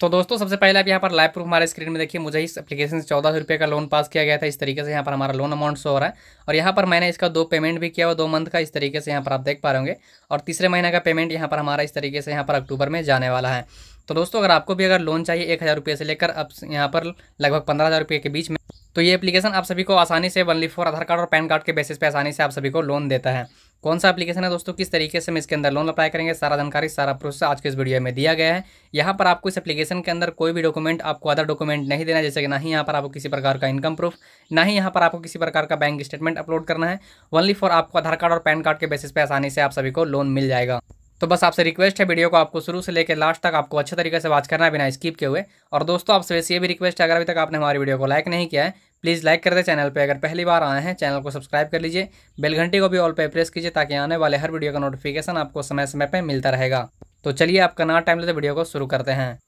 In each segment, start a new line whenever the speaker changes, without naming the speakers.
तो दोस्तों सबसे पहले आप यहाँ पर लाइव प्रूफ हमारे स्क्रीन में देखिए मुझे इस एप्लीकेशन से चौदह सौ रुपये का लोन पास किया गया था इस तरीके से यहाँ पर हमारा लोन अमाउंट शो हो रहा है और यहाँ पर मैंने इसका दो पेमेंट भी किया हुआ दो मंथ का इस तरीके से यहाँ पर आप देख पा रहे होंगे और तीसरे महीने का पेमेंट यहाँ पर हमारा इस तरीके से यहाँ पर अक्टूबर में जाने वाला है तो दोस्तों अगर आपको भी अगर लोन चाहिए एक हज़ार रुपये से लेकर अब यहाँ पर लगभग पंद्रह हज़ार रुपये के बीच में तो ये एप्लीकेशन आप सभी को आसानी से वनली फोर आधार कार्ड और पैन कार्ड के बेसिस पे आसानी से आप सभी को लोन देता है कौन सा एप्लीकेशन है दोस्तों किस तरीके से हम इसके अंदर लोन अप्लाई करेंगे सारा जानकारी सारा प्रोसेस आज के इस वीडियो में दिया गया है यहाँ पर आपको इस एप्लीकेशन के अंदर कोई भी डॉक्यूमेंट आपको अदर डॉक्यूमेंट नहीं देना जैसे कि ना ही यहाँ पर आपको किसी प्रकार का इनकम प्रूफ ना ही यहाँ पर आपको किसी प्रकार का बैंक स्टेटमेंट अपलोड करना है ओनली फॉर आपको आधार कार्ड और पैन कार्ड के बेसिस पर आसानी से आप सभी को लोन मिल जाएगा तो बस आपसे रिक्वेस्ट है वीडियो को आपको शुरू से लेकर लास्ट तक आपको अच्छे तरीके से वॉच करना है बिना स्किप के हुए और दोस्तों आपसे वैसे ये भी रिक्वेस्ट है अगर अभी तक आपने हमारी वीडियो को लाइक नहीं किया है प्लीज़ लाइक कर दे चैनल पे अगर पहली बार आए हैं चैनल को सब्सक्राइब कर लीजिए बेल घंटी को भी ऑल पे प्रेस कीजिए ताकि आने वाले हर वीडियो का नोटिफिकेशन आपको समय समय पर मिलता रहेगा तो चलिए आपका ना टाइम लेते वीडियो को शुरू करते हैं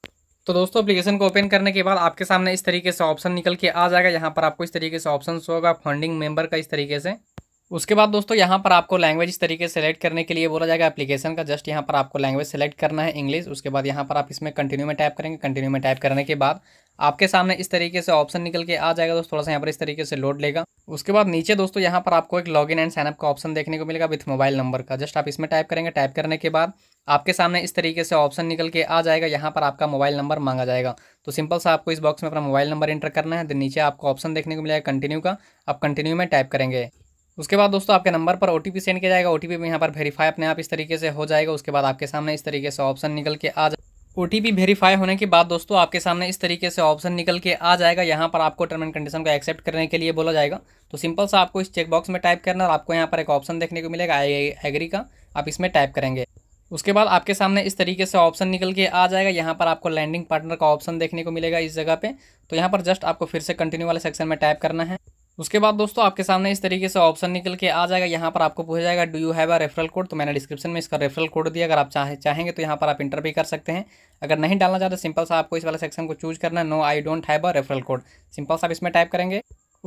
तो दोस्तों अपलीकेशन को ओपन करने के बाद आपके सामने इस तरीके से ऑप्शन निकल के आ जाएगा यहाँ पर आपको इस तरीके से ऑप्शन होगा फंडिंग मेम्बर का इस तरीके से उसके बाद दोस्तों यहाँ पर आपको लैंग्वेज इस तरीके से सेलेक्ट करने के लिए बोला जाएगा एप्लीकेशन का जस्ट यहाँ पर आपको लैंग्वेज सेलेक्ट करना है इंग्लिश उसके बाद यहाँ पर आप इसमें कंटिन्यू में टाइप करेंगे कंटिन्यू में टाइप करने के बाद आपके सामने इस तरीके से ऑप्शन निकल के आ जाएगा दोस्तों थोड़ा सा यहाँ पर इस तरीके से लोड लेगा उसके बाद नीचे दोस्तों यहाँ पर आपको एक लॉगिन एंड साइनअप का ऑप्शन देखने को मिलेगा विथ मोबाइल नंबर का जस्ट आप इसमें टाइप करेंगे टाइप करने के बाद आपके सामने इस तरीके से ऑप्शन निकल के आ जाएगा यहाँ पर आपका मोबाइल नंबर मांगा जाएगा तो सिंपल सा आपको इस बॉक्स में अपना मोबाइल नंबर एंटर करना है देन नीचे आपको ऑप्शन देखने को मिलेगा कंटिन्यू का आप कंटिन्यू में टाइप करेंगे उसके बाद दोस्तों आपके नंबर पर ओ सेंड किया जाएगा ओ टी में यहाँ पर वेरीफाई अपने आप इस तरीके से हो जाएगा उसके बाद आपके सामने इस तरीके से ऑप्शन निकल के आ जाए ओ टी वेरीफाई होने के बाद दोस्तों आपके सामने इस तरीके से ऑप्शन निकल के आ जाएगा यहाँ पर आपको टर्म एंड कंडीशन को एक्सेप्ट करने के लिए बोला जाएगा तो सिंपल सा आपको इस चेकबॉक्स में टाइप करना और आपको यहाँ पर एक ऑप्शन देखने को मिलेगा आई एग्री का आप इसमें टाइप करेंगे उसके बाद आपके सामने इस तरीके से ऑप्शन निकल के आ जाएगा यहाँ पर आपको लैंडिंग पार्टनर का ऑप्शन देखने को मिलेगा इस जगह पे तो यहाँ पर जस्ट आपको फिर से कंटिन्यू वाले सेक्शन में टाइप करना है उसके बाद दोस्तों आपके सामने इस तरीके से ऑप्शन निकल के आ जाएगा यहाँ पर आपको पूछा जाएगा do you have a referral code तो मैंने डिस्क्रिप्शन में इसका रेफरल कोड दिया अगर आप चाहे चाहेंगे तो यहाँ पर आप इंटर भी कर सकते हैं अगर नहीं डालना चाहते सिंपल सा आपको इस वाले सेक्शन को चूज करना no I don't have a referral code simple सा आप इसमें टाइप करेंगे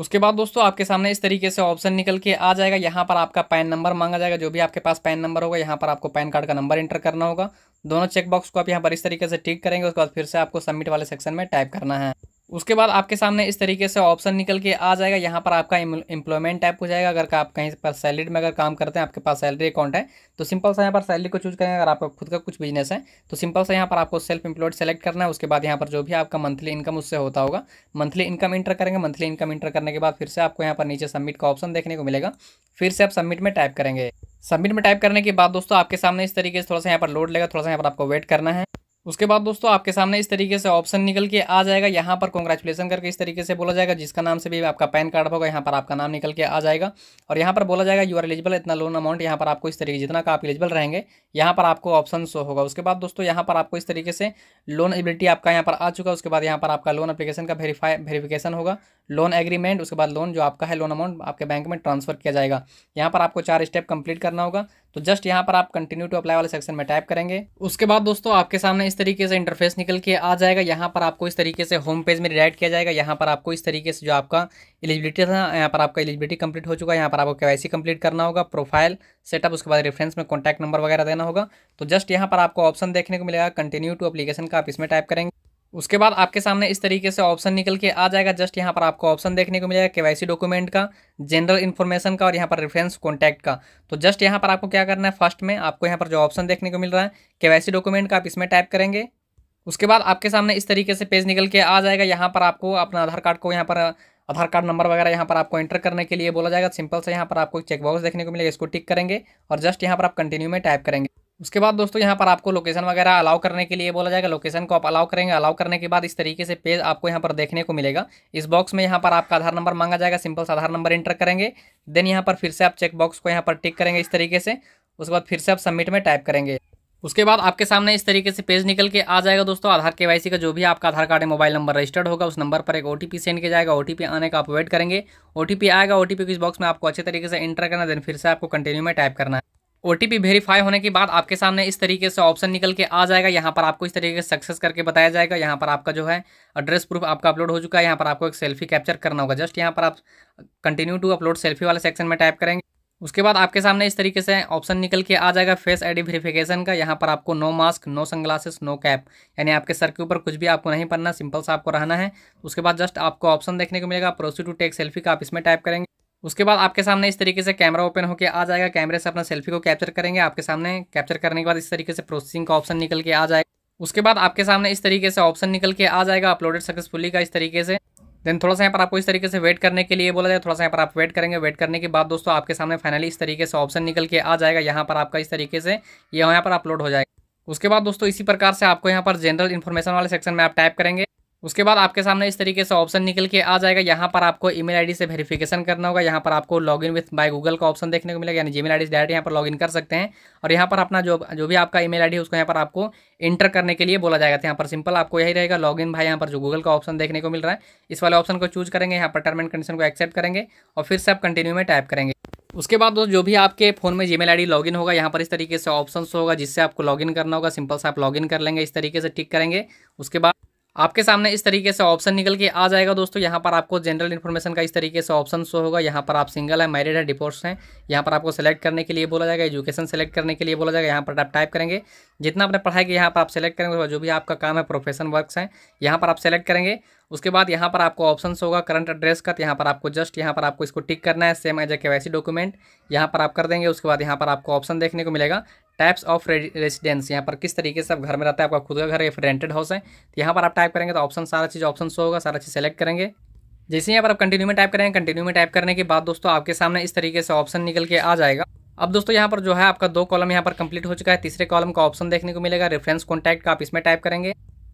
उसके बाद दोस्तों आपके सामने इस तरीके से ऑप्शन निकल के आ जाएगा यहाँ पर आपका पैन नंबर मांगा जाएगा जो भी आपके पास पैन नंबर होगा यहाँ पर आपको पैन कार्ड का नंबर एंटर करना होगा दोनों चेकबॉक्स को आप यहाँ पर इस तरीके से टिक करेंगे उसके बाद फिर से आपको सबमिट वाले सेक्शन में टाइप करना है उसके बाद आपके सामने इस तरीके से ऑप्शन निकल के आ जाएगा यहाँ पर आपका एम्प्लॉयमेंट टाइप हो जाएगा अगर आप कहीं पर सैलरी में अगर काम करते हैं आपके पास सैलरी अकाउंट है तो सिंपल सा यहाँ पर सैलरी को चूज करेंगे अगर आपका खुद का कुछ बिजनेस है तो सिंपल सा यहाँ पर आपको सेल्फ इंप्लॉयड सेलेक्ट करना है उसके बाद यहाँ पर जो भी आपका मंथली इनकम उससे होता होगा मंथली इनकम इंटर करेंगे मंथली इनकम इंटर करने के बाद फिर से आपको यहाँ पर नीचे सबमिट का ऑप्शन देखने को मिलेगा फिर से आप सबमिट में टाइप करेंगे सबमिट में टाइप करने के बाद दोस्तों आपके सामने इस तरीके से थोड़ा सा यहाँ पर लोड लेगा थोड़ा सा यहाँ पर आपको वेट करना है उसके बाद दोस्तों आपके सामने इस तरीके से ऑप्शन निकल के आ जाएगा यहाँ पर कॉन्ग्रेचुलेसन करके इस तरीके से बोला जाएगा जिसका नाम से भी आपका पैन कार्ड होगा यहाँ पर आपका नाम निकल के आ जाएगा और यहाँ पर बोला जाएगा यू आर एलिजिबल इतना लोन अमाउंट यहाँ पर आपको इस तरीके जितना का आप एलिजिबल रहेंगे यहाँ पर आपको ऑप्शन शो होगा उसके बाद दोस्तों यहाँ पर आपको इस तरीके से लोन एबिलिटी आपका यहाँ पर आ चुका है उसके बाद यहाँ पर आपका लोन अपलीकेशन का वेरीफाई वेरीफिकेशन होगा लोन एग्रीमेंट उसके बाद लोन जो आपका है लोन अमाउंट आपके बैंक में ट्रांसफर किया जाएगा यहाँ पर आपको चार स्टेप कंप्लीट करना होगा तो जस्ट यहाँ पर आप कंटिन्यू टू अप्लाई वाले सेक्शन में टाइप करेंगे उसके बाद दोस्तों आपके सामने इस तरीके से इंटरफेस निकल के आ जाएगा यहाँ पर आपको इस तरीके से होम पेज में रिडाइट किया जाएगा यहाँ पर आपको इस तरीके से जो आपका एलिजिबिलिटी था यहाँ पर आपका एलिजिबिलिटी कंप्लीट हो चुका है यहाँ पर आपको के कंप्लीट करना होगा प्रोफाइल सेटअप उसके बाद रेफरेंस में कॉन्टैक्ट नंबर वगैरह देना होगा तो जस्ट यहाँ पर आपको ऑप्शन देखने को मिलेगा कंटिन्यू टू अपलीकेशन का आप इसमें टाइप करेंगे उसके बाद आपके सामने इस तरीके से ऑप्शन निकल के आ जाएगा जस्ट यहाँ पर आपको ऑप्शन देखने को मिलेगा केवाईसी डॉक्यूमेंट का जनरल इन्फॉर्मेशन का और यहाँ पर रेफरेंस कॉन्टैक्ट का तो जस्ट यहाँ पर आपको क्या करना है फर्स्ट में आपको यहाँ पर जो ऑप्शन देखने को मिल रहा है केवाईसी डॉक्यूमेंट का आप इसमें टाइप करेंगे उसके बाद आपके सामने इस तरीके से पेज निकल के आ जाएगा यहाँ पर आपको अपना आधार कार्ड को यहाँ पर आधार कार्ड नंबर वगैरह यहाँ पर आपको एंटर करने के लिए बोला जाएगा सिंपल से यहाँ पर आपको चेकबॉक्स देखने को मिलेगा इसको टिक करेंगे और जस्ट यहाँ पर आप कंटिन्यू में टाइप करेंगे उसके बाद दोस्तों यहाँ पर आपको लोकेशन वगैरह अलाउ करने के लिए बोला जाएगा लोकेशन को आप अलाउ करेंगे अलाउ करने के बाद इस तरीके से पेज आपको यहाँ पर देखने को मिलेगा इस बॉक्स में यहाँ पर आपका आधार नंबर मांगा जाएगा सिंपल आधार नंबर एंटर करेंगे देन यहाँ पर फिर से आप चेक बॉक्स को यहाँ पर टिक करेंगे इस तरीके से उसके बाद फिर से आप सबमिट में टाइप करेंगे उसके बाद आपके सामने इस तरीके से पेज निकल के आ जाएगा दोस्तों आधार के का जो भी आपका आधार कार्ड है मोबाइल नंबर रजिस्टर्ड होगा उस नंबर पर एक ओटीपी सेंड किया जाएगा ओटीपी आने का आप वेट करेंगे ओटीपी आएगा ओटीपी को इस बॉक्स में आपको अच्छे तरीके से एंटर करना देन फिर से आपको कंटिन्यू में टाइप करना है ओ टी वेरीफाई होने के बाद आपके सामने इस तरीके से ऑप्शन निकल के आ जाएगा यहाँ पर आपको इस तरीके से सक्सेस करके बताया जाएगा यहाँ पर आपका जो है एड्रेस प्रूफ आपका अपलोड हो चुका है यहाँ पर आपको एक सेल्फी कैप्चर करना होगा जस्ट यहाँ पर आप कंटिन्यू टू अपलोड सेल्फी वाले सेक्शन में टाइप करेंगे उसके बाद आपके सामने इस तरीके से ऑप्शन निकल के आ जाएगा फेस आईडी वेरिफिकेशन का यहाँ पर आपको no mask no sunglasses no cap यानी आपके सर के ऊपर कुछ भी आपको नहीं पढ़ना सिंपल सा आपको रहना है उसके बाद जस्ट आपको ऑप्शन देखने को मिलेगा प्रोसीड टू टेक सेल्फी का आप इसमें टाइप करेंगे उसके बाद आपके सामने इस तरीके से कैमरा ओपन होकर आ जाएगा कैमरे से अपना सेल्फी को कैप्चर करेंगे आपके सामने कैप्चर करने के बाद इस तरीके से प्रोसेसिंग का ऑप्शन निकल के आ जाएगा उसके बाद आपके सामने इस तरीके से ऑप्शन निकल के आ जाएगा अपलोडेड सक्सेसफुली का इस तरीके से देन थोड़ा सा यहाँ पर आपको इस तरीके से वेट करने के लिए बोला जाए थोड़ा सा यहाँ पर आप वेट करेंगे वेट करने के बाद दोस्तों आपके सामने फाइनली इस तरीके से ऑप्शन निकल के आ जाएगा यहाँ पर आपका इस तरीके से ये यहाँ पर अपलोड हो जाएगा उसके बाद दोस्तों इसी प्रकार से आपको यहाँ पर जनरल इन्फॉर्मेशन वाले सेक्शन में आप टाइप करेंगे उसके बाद आपके सामने इस तरीके से ऑप्शन निकल के आ जाएगा यहाँ पर आपको ईमेल आईडी से वेरिफिकेशन करना होगा यहाँ पर आपको लॉगिन विथ बाय गूगल का ऑप्शन देखने को मिलेगा यानी जीमेल आईडी डायरेक्ट यहाँ पर लॉगिन कर सकते हैं और यहाँ पर अपना जो जो भी आपका ईमेल आईडी है उसको यहाँ पर आपको इंटर करने के लिए बोला जाएगा तो यहाँ पर सिंपल आपको यही रहेगा लॉग इन भाई यहाँ पर जो गूगल का ऑप्शन देखने को मिल रहा है इस वाले ऑप्शन को चूज करेंगे यहाँ पर टर्म एंड कंडीशन को एक्सेप्ट करेंगे और फिर से आप कंटिन्यू में टाइप करेंगे उसके बाद दोस्तों जो भी आपके फोन में जीमेल आईडी लॉगिन होगा यहाँ पर इस तरीके से ऑप्शन होगा जिससे आपको लॉगिन करना होगा सिंपल से आप लॉगिन कर लेंगे इस तरीके से टिक करेंगे उसके बाद आपके सामने इस तरीके से ऑप्शन निकल के आ जाएगा दोस्तों यहाँ पर आपको जनरल इन्फॉर्मेशन का इस तरीके से ऑप्शन शो होगा यहाँ पर आप सिंगल है मैरिड है डिपोर्स हैं यहाँ पर आपको सेलेक्ट करने के लिए बोला जाएगा एजुकेशन सेलेक्ट करने के लिए बोला जाएगा यहाँ पर आप टाइप करेंगे जितना आपने पढ़ाई के यहाँ पर आप सेलेक्ट करेंगे जो भी आपका काम है प्रोफेशन वर्क हैं यहाँ पर आप सेलेक्ट करेंगे उसके बाद यहाँ पर आपको ऑप्शन होगा करंट एड्रेस का तो यहाँ पर आपको जस्ट यहाँ पर आपको इसको टिक करना है सेम एज ए के डॉक्यूमेंट यहाँ पर आप कर देंगे उसके बाद यहाँ पर आपको ऑप्शन देखने को मिलेगा टाइप्स ऑफ रेजिडेंस यहाँ पर किस तरीके से आप घर में रहता है आपका खुद का घर है फिर रेंटेड हाउस है तो यहाँ पर आप टाइप करेंगे तो ऑप्शन सारा चीज़ ऑप्शन शो होगा सारा चीज़ सेलेक्ट करेंगे जैसे यहाँ पर आप कंटिन्यू में टाइप करेंगे कंटिन्यू में टाइप करने के बाद दोस्तों आपके सामने इस तरीके से ऑप्शन निकल के आ जाएगा अब दोस्तों यहाँ पर जो है आपका दो कॉलम यहाँ पर कंप्लीट हो चुका है तीसरे कॉलम का ऑप्शन देखने को मिलेगा रेफरेंस कॉन्टैक्ट का आप इसमें टाइप करेंगे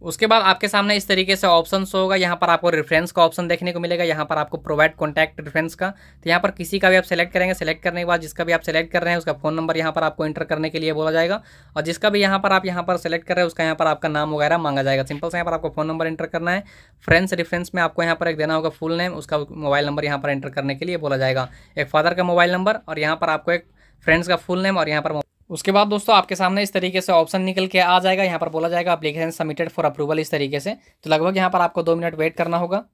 उसके बाद आपके सामने इस तरीके से ऑप्शन होगा यहाँ पर आपको रेफरेंस का ऑप्शन देखने को मिलेगा यहाँ पर आपको प्रोवाइड कॉन्टैक्ट रेफरेंस का तो यहाँ पर किसी का भी आप सेलेक्ट करेंगे सेलेक्ट करने के बाद जिसका भी आप सेलेक्ट कर रहे हैं उसका फोन नंबर यहाँ पर आपको इंटर करने के लिए बोला जाएगा और जिसका भी यहाँ पर आप यहाँ पर सेलेक्ट कर रहे हैं उसका यहाँ पर आपका नाम वगैरह मांगा जाएगा सिंपल से यहाँ पर आपको फोन नंबर इंटर करना है फ्रेंड्स रेफरेंस में आपको यहाँ पर एक देना होगा फुल नेम उसका मोबाइल नंबर यहाँ पर इंटर करने के लिए बोला जाएगा एक फादर का मोबाइल नंबर और यहाँ पर आपको एक फ्रेंड्स का फुल नेम और यहाँ पर उसके बाद दोस्तों आपके सामने इस तरीके से ऑप्शन निकल के आ जाएगा यहाँ पर बोला जाएगा अप्लीकेशन सबमिटेड फॉर अप्रूवल इस तरीके से तो लगभग यहाँ पर आपको दो मिनट वेट करना होगा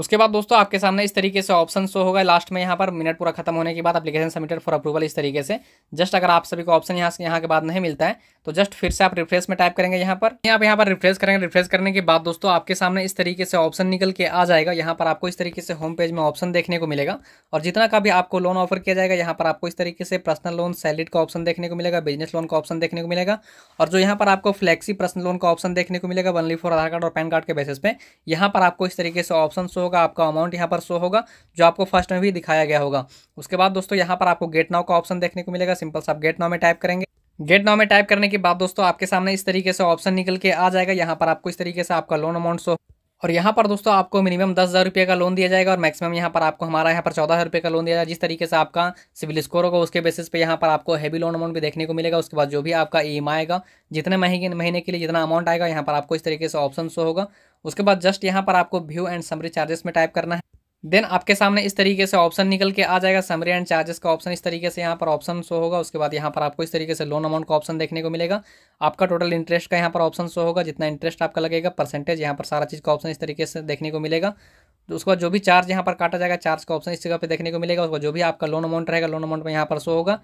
उसके बाद दोस्तों आपके सामने इस तरीके से ऑप्शन शो होगा लास्ट में यहाँ पर मिनट पूरा खत्म होने के बाद अपलीकेशन सबमिटेड फॉर अप्रूवल इस तरीके से जस्ट अगर आप सभी को ऑप्शन यहाँ से यहाँ के बाद नहीं मिलता है तो जस्ट फिर से आप रिफ्रेश में टाइप करेंगे यहाँ पर आप यहाँ पर रिफ्रेश करेंगे रिफ्रेश करने के बाद दोस्तों आपके सामने इस तरीके से ऑप्शन निकल के आ जाएगा यहाँ पर आपको इस तरीके से होम पेज में ऑप्शन देखने को मिलेगा और जितना का भी आपको लोन ऑफर किया जाएगा यहाँ पर आपको इस तरीके से पर्सनल लोन सैलरीड का ऑप्शन देखने को मिलेगा बिजनेस लोन का ऑप्शन देखने को मिलेगा और जो यहाँ पर आपको फ्लेक्सी पर्सनल लोन का ऑप्शन देखने को मिलेगा वनली फॉर आधार कार्ड और पैन कार्ड के बेसिस पे यहाँ पर आपको इस तरीके से ऑप्शन शो होगा आपका अमाउंट यहाँ पर शो होगा जो आपको फर्स्ट में भी दिखाया गया होगा उसके बाद दोस्तों यहाँ पर आपको गेट नाव का ऑप्शन देखने को मिलेगा सिंपल सा आप गेट नाव में टाइप करेंगे गेट नाव में टाइप करने के बाद दोस्तों आपके सामने इस तरीके से ऑप्शन निकल के आ जाएगा यहाँ पर आपको इस तरीके से आपका लोन अमाउंट शो और यहाँ पर दोस्तों आपको मिनिमम दस हज़ार रुपये का लोन दिया जाएगा और मैक्सिमम यहाँ पर आपको हमारा यहाँ पर चौदह हज़ार रुपये का लोन दिया जाएगा जिस तरीके से आपका सिविल स्कोर होगा उसके बेसिस पे यहाँ पर आपको हैवी लोन अमाउंट भी देखने को मिलेगा उसके बाद जो भी आपका ई e आएगा जितने महीने महीने के लिए जितना अमाउंट आएगा यहाँ पर आपको इस तरीके से ऑप्शन शो होगा उसके बाद जस्ट यहाँ पर आपको व्यू एंड समरी चार्जेस में टाइप करना है देन आपके सामने इस तरीके से ऑप्शन निकल के आ जाएगा समरी एंड चार्जेस का ऑप्शन इस तरीके से यहाँ पर ऑप्शन शो होगा उसके बाद यहाँ पर आपको इस तरीके से लोन अमाउंट का ऑप्शन देखने को मिलेगा आपका टोटल इंटरेस्ट का यहाँ पर ऑप्शन शो होगा जितना इंटरेस्ट आपका लगेगा परसेंटेज यहाँ पर सारा चीज़ का ऑप्शन इस तरीके से देखने को मिलेगा तो उसके बाद जो भी चार्ज यहाँ पर काटा जाएगा चार्ज का ऑप्शन इस जगह पर देखने को मिलेगा उसका जो भी आपका लोन अमाउंट रहेगा लोन अमाउंट में यहाँ पर शो होगा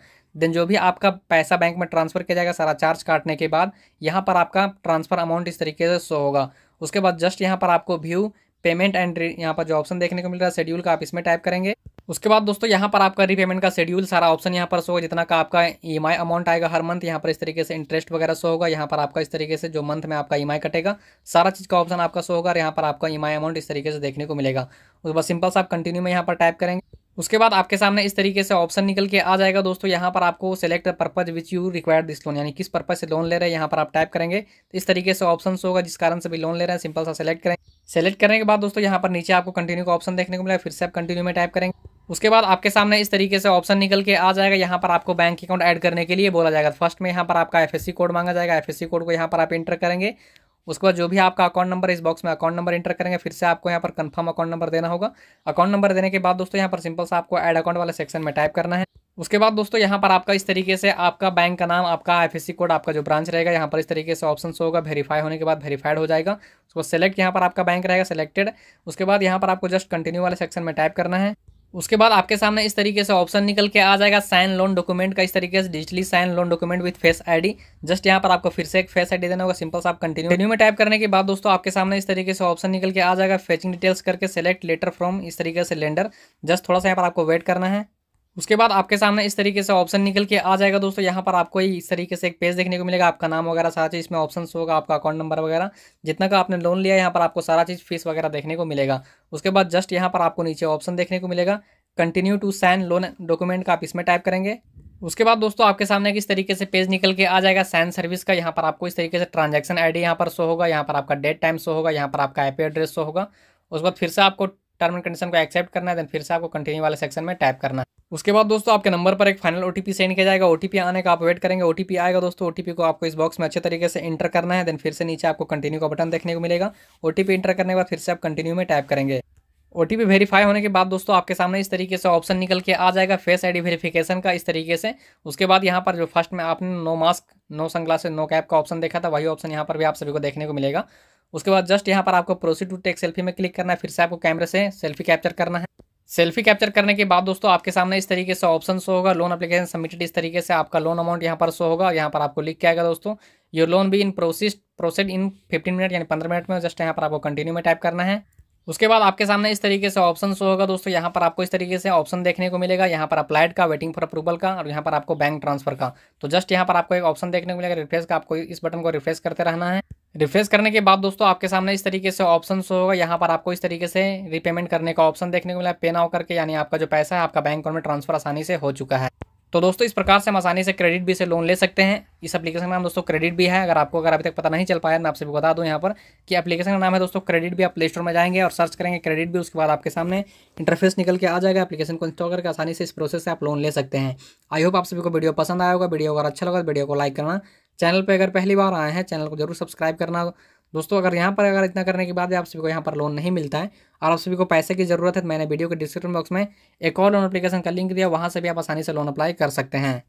देन जो भी आपका पैसा बैंक में ट्रांसफर किया जाएगा सारा चार्ज काटने के बाद यहाँ पर आपका ट्रांसफर अमाउंट इस तरीके से शो होगा उसके बाद जस्ट यहाँ पर आपको व्यू पेमेंट एंड यहाँ पर जो ऑप्शन देखने को मिल रहा है शेड्यूल का आप इसमें टाइप करेंगे उसके बाद दोस्तों यहाँ पर आपका रीपेमेंट का शेड्यूल सारा ऑप्शन यहाँ पर शो होगा जितना का आपका ई e अमाउंट आएगा हर मंथ यहाँ पर इस तरीके से इंटरेस्ट वगैरह शो होगा यहाँ पर आपका इस तरीके से जो मंथ में आपका ई e कटेगा सारा चीज़ का ऑप्शन आपका शो होगा और यहाँ पर आपका ई e अमाउंट इस तरीके से देखने को मिलेगा उस बस सिंपल से आप कंटिन्यू में यहाँ पर टाइप करेंगे उसके बाद आपके सामने इस तरीके से ऑप्शन निकल के आ जाएगा दोस्तों यहाँ पर आपको select purpose which you require this loan यानी किस पर्पज से लोन ले रहे हैं यहाँ पर आप टाइप करेंगे तो इस तरीके से ऑप्शन होगा जिस कारण से भी लोन ले रहे हैं सिंपल सा सेलेक्ट करें सेलेक्ट करने के बाद दोस्तों यहाँ पर नीचे आपको कंटिन्यू का ऑप्शन देखने को मिला फिर से आप कंटिन्यू में टाइप करेंगे उसके बाद आपके सामने इस तरीके से ऑप्शन निकल के आ जाएगा यहाँ पर आपको बैंक अकाउंट ऐड करने के लिए बोला जाएगा फर्स्ट में यहाँ पर आपका एफएससी कोड मांगा जाएगा एफएससी कोड को यहाँ पर आप इंटर करेंगे उसके बाद जो भी आपका अकाउंट नंबर इस बॉक्स में अकाउंट नंबर एंटर करेंगे फिर से आपको यहाँ पर कंफर्म अकाउंट नंबर देना होगा अकाउंट नंबर देने के बाद दोस्तों यहाँ पर सिंपल सा आपको ऐड अकाउंट वाले सेक्शन में टाइप करना है उसके बाद दोस्तों यहाँ पर आपका इस तरीके से आपका बैंक का नाम आपका आईएफएससी कोड आपका जो ब्रांच रहेगा यहाँ पर इस तरीके से ऑप्शन होगा वेरीफाई होने के बाद वेरीफाइड हो जाएगा उसको सेलेक्ट यहाँ पर आपका बैंक रहेगा सिलेक्टेड उसके बाद यहाँ पर आपको जस्ट कंटिन्यू वाले सेक्शन में टाइप करना है उसके बाद आपके सामने इस तरीके से ऑप्शन निकल के आ जाएगा साइन लोन डॉक्यूमेंट का इस तरीके से digitally sign loan document with face ID just यहाँ पर आपको फिर से एक फेस आईडी देना होगा सिंपल सा आप कंटिन्यू कंटिन्यू में टाइप करने के बाद दोस्तों आपके सामने इस तरीके से ऑप्शन निकल के आ जाएगा फेचिंग डिटेल्स करके सेलेक्ट लेटर फ्रॉम इस तरीके से लेंडर जस्ट थोड़ा सा यहाँ पर आपको वेट करना है उसके बाद आपके सामने इस तरीके से ऑप्शन निकल के आ जाएगा दोस्तों यहाँ पर आपको इस तरीके से एक पेज देखने को मिलेगा आपका नाम वगैरह सारा चीज़ इसमें ऑप्शन होगा आपका अकाउंट नंबर वगैरह जितना का आपने लोन लिया यहाँ पर आपको सारा चीज़ फीस वगैरह देखने को मिलेगा उसके बाद जस्ट यहाँ पर आपको नीचे ऑप्शन देखने को मिलेगा continue to sign loan document का आप इसमें टाइप करेंगे उसके बाद दोस्तों आपके सामने किस तरीके से पेज निकल के आ जाएगा साइन सर्विस का यहाँ पर आपको इस तरीके से ट्रांजैक्शन आईडी यहाँ पर शो होगा यहाँ पर आपका डेट टाइम शो होगा यहाँ पर आपका आईपी एड्रेस शो होगा उसके बाद फिर से आपको टर्म एंड कंडीशन को एक्सेप्ट करना है देन फिर से आपको कंटिन्यू वाले सेक्शन में टाइप करना है उसके बाद दोस्तों आपके नंबर पर एक फाइनल ओटीपी सेंड किया जाएगा ओटीपी आने का आप वेट करेंगे ओटीपी आएगा दोस्तों ओटीपी को आपको इस बॉक्स में अच्छे तरीके से इंटर करना है देन फिर से नीचे आपको कंटिन्यू का बटन देखने को मिलेगा ओटीपी इंटर करने के बाद फिर से आप कंटिन्यू में टाइप करेंगे ओटीपी वेरीफाई होने के बाद दोस्तों आपके सामने इस तरीके से ऑप्शन निकल के आ जाएगा फेस आईडी वेरिफिकेशन का इस तरीके से उसके बाद यहाँ पर जो फर्स्ट में आपने no mask no sunglasses no cap का ऑप्शन देखा था वही ऑप्शन यहाँ पर भी आप सभी को देखने को मिलेगा उसके बाद जस्ट यहाँ पर आपको प्रोसीड टू टेक सेल्फी में क्लिक करना है फिर से आपको कैमरे से सेल्फी कैप्चर करना है सेल्फी कैप्चर करने के बाद दोस्तों आपके सामने इस तरीके से ऑप्शन शो होगा लोन अपलीकेशन सबमिटेड इस तरीके से आपका लोन अमाउंट यहाँ पर शो होगा यहाँ पर आपको लिख के आएगा दोस्तों योर लोन भी in process proceed in fifteen minute यानी पंद्रह मिनट में जस्ट यहाँ पर आपको कंटिन्यू में टाइप करना है उसके बाद आपके सामने इस तरीके से ऑप्शन शो होगा दोस्तों यहाँ पर आपको इस तरीके से ऑप्शन देखने को मिलेगा यहाँ पर अप्लाइड का वेटिंग फॉर अप्रूवल का और यहाँ पर आपको बैंक ट्रांसफर का तो जस्ट यहाँ पर आपको एक ऑप्शन देखने को मिलेगा रिफ्रेश का आपको इस बटन को रिफ्रेश करते रहना है रिफ्रेश करने के बाद दोस्तों आपके सामने इस तरीके से ऑप्शन होगा यहाँ पर आपको इस तरीके से रीपेमेंट करने का ऑप्शन देखने को मिला पे नाउ करके यानी आपका जो पैसा है आपका बैंक अकाउंट में ट्रांसफर आसानी से हो चुका है तो दोस्तों इस प्रकार से हम आसानी से क्रेडिट भी से लोन ले सकते हैं इस एप्लीकेशन का नाम दोस्तों क्रेडिट भी है अगर आपको अगर अभी तक पता नहीं चल पाया मैं आपसे बता दूं यहाँ पर कि एप्लीकेशन का नाम है दोस्तों क्रेडिट भी आप प्ले स्टोर में जाएंगे और सर्च करेंगे क्रेडिट भी उसके बाद आपके सामने इंटरफेस निकल के आ जाएगा एप्लीकेशन को इंस्टॉल करके आसानी से इस प्रोसेस से आप लोन ले सकते हैं आई होप आप सभी को वीडियो पसंद आएगा वीडियो अगर अच्छा लगा वीडियो तो को लाइक करना चैनल पर अगर पहली बार आए हैं चैनल को जरूर सब्सक्राइब करना दोस्तों अगर यहाँ पर अगर इतना करने के बाद आप सभी को यहाँ पर लोन नहीं मिलता है और आप सभी को पैसे की ज़रूरत है तो मैंने वीडियो के डिस्क्रिप्शन बॉक्स में एक और लोन एप्लीकेशन का लिंक दिया वहाँ से भी आप आसानी से लोन अप्लाई कर सकते हैं